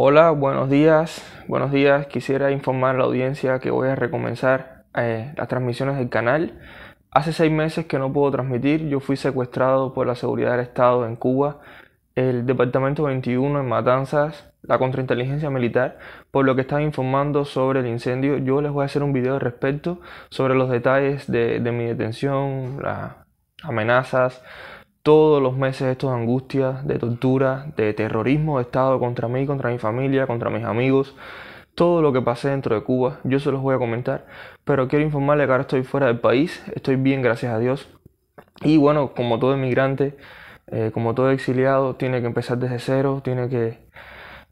Hola, buenos días. Buenos días. Quisiera informar a la audiencia que voy a recomenzar eh, las transmisiones del canal. Hace seis meses que no puedo transmitir. Yo fui secuestrado por la seguridad del Estado en Cuba, el Departamento 21 en Matanzas, la contrainteligencia militar, por lo que estaba informando sobre el incendio. Yo les voy a hacer un video al respecto sobre los detalles de, de mi detención, las amenazas, todos los meses estos de angustias, de tortura, de terrorismo de Estado contra mí, contra mi familia, contra mis amigos, todo lo que pasé dentro de Cuba, yo se los voy a comentar, pero quiero informarle que ahora estoy fuera del país, estoy bien gracias a Dios, y bueno, como todo inmigrante, eh, como todo exiliado, tiene que empezar desde cero, tiene que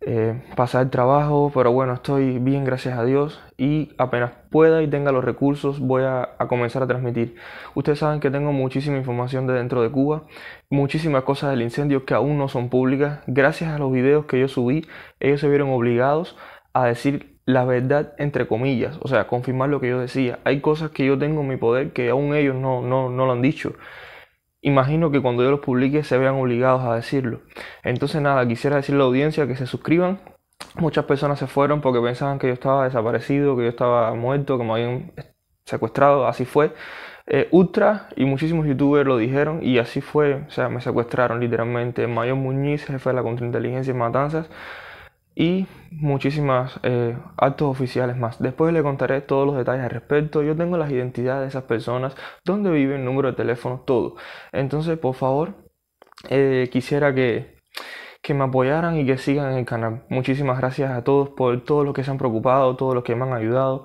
eh, pasar el trabajo, pero bueno, estoy bien, gracias a Dios, y apenas pueda y tenga los recursos voy a, comenzar a transmitir. Ustedes saben que tengo muchísima información de dentro de Cuba, muchísimas cosas del incendio que aún no son públicas. Gracias a los videos que yo subí, ellos se vieron obligados a decir la verdad entre comillas, o sea, confirmar lo que yo decía. Hay cosas que yo tengo en mi poder que aún ellos no, no, no lo han dicho imagino que cuando yo los publique se vean obligados a decirlo. Entonces nada, quisiera decirle a la audiencia que se suscriban. Muchas personas se fueron porque pensaban que yo estaba desaparecido, que yo estaba muerto, que me habían secuestrado, así fue. Eh, Ultra y muchísimos youtubers lo dijeron y así fue, o sea, me secuestraron literalmente. Mayor Muñiz, jefe de la contrainteligencia y Matanzas, y muchísimas eh, actos oficiales más. Después les contaré todos los detalles al respecto. Yo tengo las identidades de esas personas, dónde viven, número de teléfono, todo. Entonces, por favor, eh, quisiera que, que me apoyaran y que sigan en el canal. Muchísimas gracias a todos por todos los que se han preocupado, todos los que me han ayudado,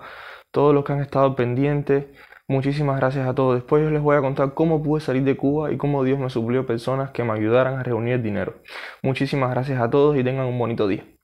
todos los que han estado pendientes. Muchísimas gracias a todos. Después yo les voy a contar cómo pude salir de Cuba y cómo Dios me suplió personas que me ayudaran a reunir dinero. Muchísimas gracias a todos y tengan un bonito día.